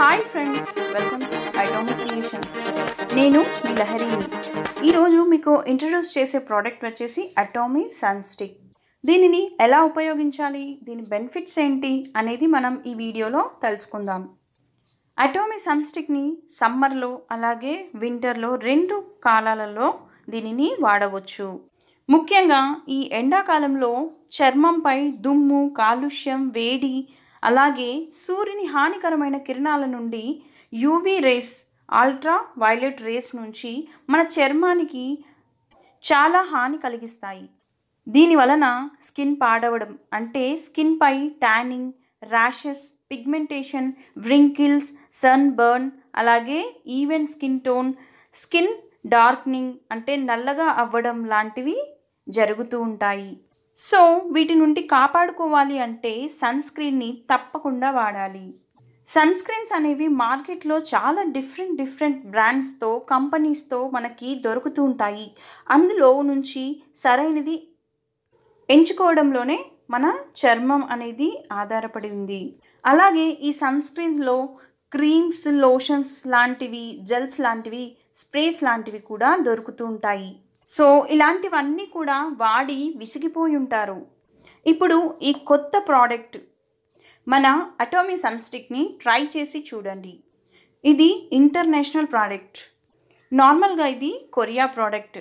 hi friends welcome to creations నేను మీ లహరిని ఈరోజు మీకు ఇంట్రడ్యూస్ చేసే ప్రోడక్ట్ వచ్చేసి అటోమీ సన్ స్టిక్ దీనిని ఎలా ఉపయోగించాలి దీని బెనిఫిట్స్ ఏంటి అనేది మనం ఈ వీడియోలో తెలుసుకుందాం అటోమీ సన్ స్టిక్ని సమ్మర్లో అలాగే వింటర్లో రెండు కాలాలలో దీనిని వాడవచ్చు ముఖ్యంగా ఈ ఎండాకాలంలో చర్మంపై దుమ్ము కాలుష్యం వేడి అలాగే సూర్యుని హానికరమైన కిరణాల నుండి UV rays ultraviolet rays నుంచి మన చర్మానికి చాలా హాని కలిగిస్తాయి దీని వలన స్కిన్ పాడవడం అంటే స్కిన్పై tanning rashes pigmentation wrinkles sunburn అలాగే even skin tone skin darkening అంటే నల్లగా అవ్వడం లాంటివి జరుగుతూ ఉంటాయి సో వీటి నుండి కాపాడుకోవాలి అంటే సన్ స్క్రీన్ని తప్పకుండా వాడాలి సన్ స్క్రీన్స్ అనేవి మార్కెట్లో చాలా డిఫరెంట్ డిఫరెంట్ బ్రాండ్స్తో కంపెనీస్తో మనకి దొరుకుతూ ఉంటాయి అందులో నుంచి సరైనది ఎంచుకోవడంలోనే మన చర్మం అనేది ఆధారపడి ఉంది అలాగే ఈ సన్ స్క్రీన్లో క్రీమ్స్ లోషన్స్ లాంటివి జెల్స్ లాంటివి స్ప్రేస్ లాంటివి కూడా దొరుకుతూ ఉంటాయి సో ఇలాంటివన్నీ కూడా వాడి విసిగిపోయి ఉంటారు ఇప్పుడు ఈ కొత్త ప్రోడక్ట్ మన అటోమీ సన్స్టిక్ని ట్రై చేసి చూడండి ఇది ఇంటర్నేషనల్ ప్రోడక్ట్ నార్మల్గా ఇది కొరియా ప్రోడక్ట్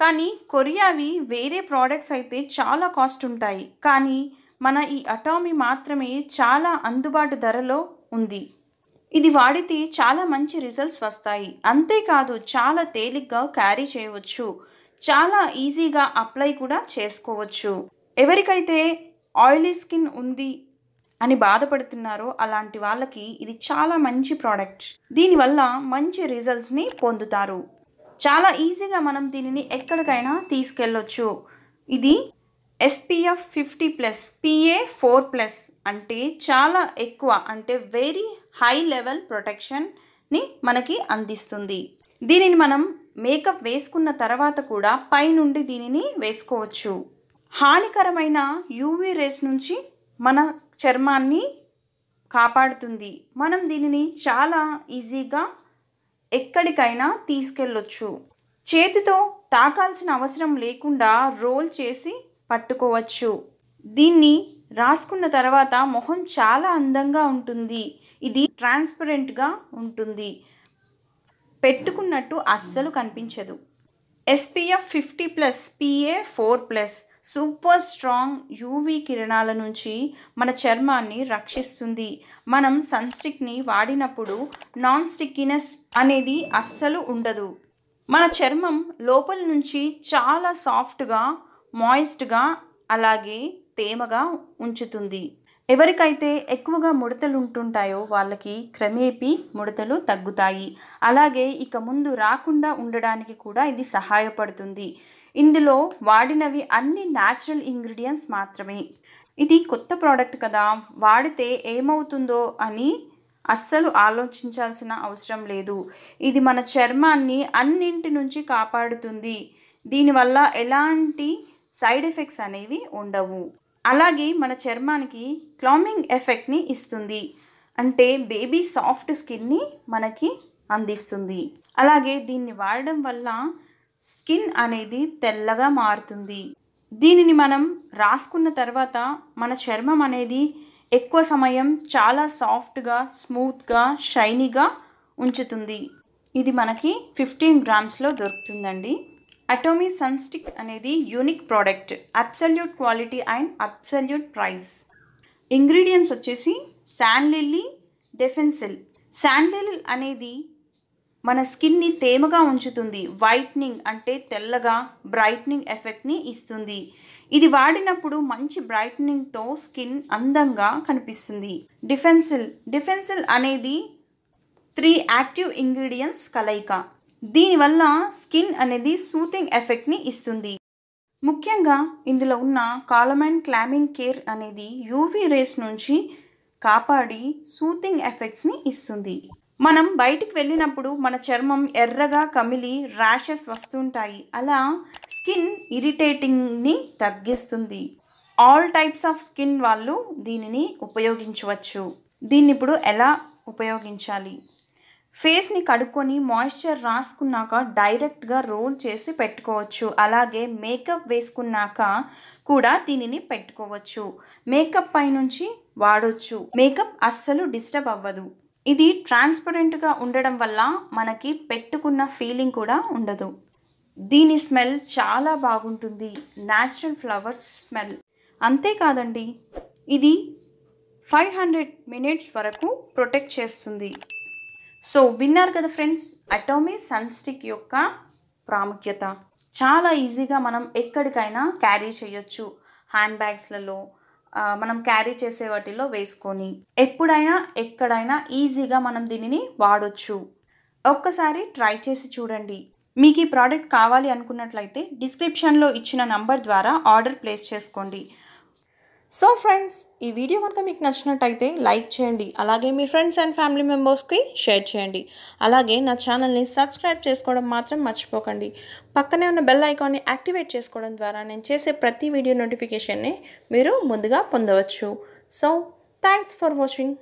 కానీ కొరియావి వేరే ప్రోడక్ట్స్ అయితే చాలా కాస్ట్ ఉంటాయి కానీ మన ఈ అటామీ మాత్రమే చాలా అందుబాటు ధరలో ఉంది ఇది వాడితే చాలా మంచి రిజల్ట్స్ వస్తాయి అంతేకాదు చాలా తేలిగ్గా క్యారీ చేయవచ్చు చాలా ఈజీగా అప్లై కూడా చేసుకోవచ్చు ఎవరికైతే ఆయిలీ స్కిన్ ఉంది అని బాధపడుతున్నారో అలాంటి వాళ్ళకి ఇది చాలా మంచి ప్రోడక్ట్ దీనివల్ల మంచి రిజల్ట్స్ని పొందుతారు చాలా ఈజీగా మనం దీనిని ఎక్కడికైనా తీసుకెళ్ళొచ్చు ఇది SPF fifty plus PA four plus అంటే చాలా ఎక్కువ అంటే వెరీ హై లెవెల్ ప్రొటెక్షన్ని మనకి అందిస్తుంది దీనిని మనం మేకప్ వేసుకున్న తర్వాత కూడా పైనుండి దీనిని వేసుకోవచ్చు హానికరమైన యూవీ రేస్ నుంచి మన చర్మాన్ని కాపాడుతుంది మనం దీనిని చాలా ఈజీగా ఎక్కడికైనా తీసుకెళ్ళొచ్చు చేతితో తాకాల్సిన అవసరం లేకుండా రోల్ చేసి పట్టుకోవచ్చు దీన్ని రాసుకున్న తర్వాత మొహం చాలా అందంగా ఉంటుంది ఇది ట్రాన్స్పరెంట్గా ఉంటుంది పెట్టుకున్నట్టు అస్సలు కనిపించదు SPF fifty plus PA four plus super strong UV కిరణాల నుంచి మన చర్మాన్ని రక్షిస్తుంది మనం సన్స్టిక్ని వాడినప్పుడు నాన్ స్టిక్కినెస్ అనేది అస్సలు ఉండదు మన చర్మం లోపల నుంచి చాలా సాఫ్ట్గా మాయిస్ట్గా అలాగే తేమగా ఉంచుతుంది ఎవరికైతే ఎక్కువగా ముడతలు ఉంటుంటాయో వాళ్ళకి క్రమేపీ ముడతలు తగ్గుతాయి అలాగే ఇక ముందు రాకుండా ఉండడానికి కూడా ఇది సహాయపడుతుంది ఇందులో వాడినవి అన్ని న్యాచురల్ ఇంగ్రీడియంట్స్ మాత్రమే ఇది కొత్త ప్రోడక్ట్ కదా వాడితే ఏమవుతుందో అని అస్సలు ఆలోచించాల్సిన అవసరం లేదు ఇది మన చర్మాన్ని అన్నింటి నుంచి కాపాడుతుంది దీనివల్ల ఎలాంటి సైడ్ ఎఫెక్ట్స్ అనేవి ఉండవు అలాగే మన చర్మానికి క్లామింగ్ ఎఫెక్ట్ని ఇస్తుంది అంటే బేబీ సాఫ్ట్ స్కిన్ని మనకి అందిస్తుంది అలాగే దీన్ని వాడడం వల్ల స్కిన్ అనేది తెల్లగా మారుతుంది దీనిని మనం రాసుకున్న తర్వాత మన చర్మం అనేది ఎక్కువ సమయం చాలా సాఫ్ట్గా స్మూత్గా షైనీగా ఉంచుతుంది ఇది మనకి ఫిఫ్టీన్ గ్రామ్స్లో దొరుకుతుందండి అటోమీ సన్స్టిక్ అనేది unique product absolute quality and absolute price ingredients వచ్చేసి san lily Defensil san lil అనేది మన స్కిన్ని తేమగా ఉంచుతుంది వైట్నింగ్ అంటే తెల్లగా బ్రైట్నింగ్ ఎఫెక్ట్ని ఇస్తుంది ఇది వాడినప్పుడు మంచి బ్రైట్నింగ్తో స్కిన్ అందంగా కనిపిస్తుంది డిఫెన్సిల్ డిఫెన్సిల్ అనేది త్రీ యాక్టివ్ ఇంగ్రీడియంట్స్ కలయిక దీనివల్ల స్కిన్ అనేది సూతింగ్ ఎఫెక్ట్ని ఇస్తుంది ముఖ్యంగా ఇందులో ఉన్న కాలమైన్ క్లామింగ్ కేర్ అనేది యూవీ రేస్ నుంచి కాపాడి సూతింగ్ ఎఫెక్ట్స్ని ఇస్తుంది మనం బయటికి వెళ్ళినప్పుడు మన చర్మం ఎర్రగా కమిలి ర్యాషెస్ వస్తుంటాయి అలా స్కిన్ ఇరిటేటింగ్ని తగ్గిస్తుంది ఆల్ టైప్స్ ఆఫ్ స్కిన్ వాళ్ళు దీనిని ఉపయోగించవచ్చు దీన్ని ఇప్పుడు ఎలా ఉపయోగించాలి ఫేస్ని కడుక్కొని మాయిశ్చర్ రాసుకున్నాక డైరెక్ట్గా రోల్ చేసి పెట్టుకోవచ్చు అలాగే మేకప్ వేసుకున్నాక కూడా దీనిని పెట్టుకోవచ్చు మేకప్ పై నుంచి వాడొచ్చు మేకప్ అస్సలు డిస్టర్బ్ అవ్వదు ఇది ట్రాన్స్పరెంట్గా ఉండడం వల్ల మనకి పెట్టుకున్న ఫీలింగ్ కూడా ఉండదు దీని స్మెల్ చాలా బాగుంటుంది న్యాచురల్ ఫ్లవర్స్ స్మెల్ అంతేకాదండి ఇది ఫైవ్ హండ్రెడ్ మినిట్స్ వరకు ప్రొటెక్ట్ చేస్తుంది సో విన్నారు కదా ఫ్రెండ్స్ అటోమీ సన్స్టిక్ యొక్క ప్రాముఖ్యత చాలా ఈజీగా మనం ఎక్కడికైనా క్యారీ చేయొచ్చు హ్యాండ్ బ్యాగ్స్లలో మనం క్యారీ చేసే వాటిలో వేసుకొని ఎప్పుడైనా ఎక్కడైనా ఈజీగా మనం దీనిని వాడొచ్చు ఒక్కసారి ట్రై చేసి చూడండి మీకు ఈ ప్రోడక్ట్ కావాలి అనుకున్నట్లయితే డిస్క్రిప్షన్లో ఇచ్చిన నంబర్ ద్వారా ఆర్డర్ ప్లేస్ చేసుకోండి సో ఫ్రెండ్స్ ఈ వీడియో కనుక మీకు నచ్చినట్టయితే లైక్ చేయండి అలాగే మీ ఫ్రెండ్స్ అండ్ ఫ్యామిలీ మెంబర్స్కి షేర్ చేయండి అలాగే నా ఛానల్ని సబ్స్క్రైబ్ చేసుకోవడం మాత్రం మర్చిపోకండి పక్కనే ఉన్న బెల్ ఐకాన్ని యాక్టివేట్ చేసుకోవడం ద్వారా నేను చేసే ప్రతి వీడియో నోటిఫికేషన్ని మీరు ముందుగా పొందవచ్చు సో థ్యాంక్స్ ఫర్ వాచింగ్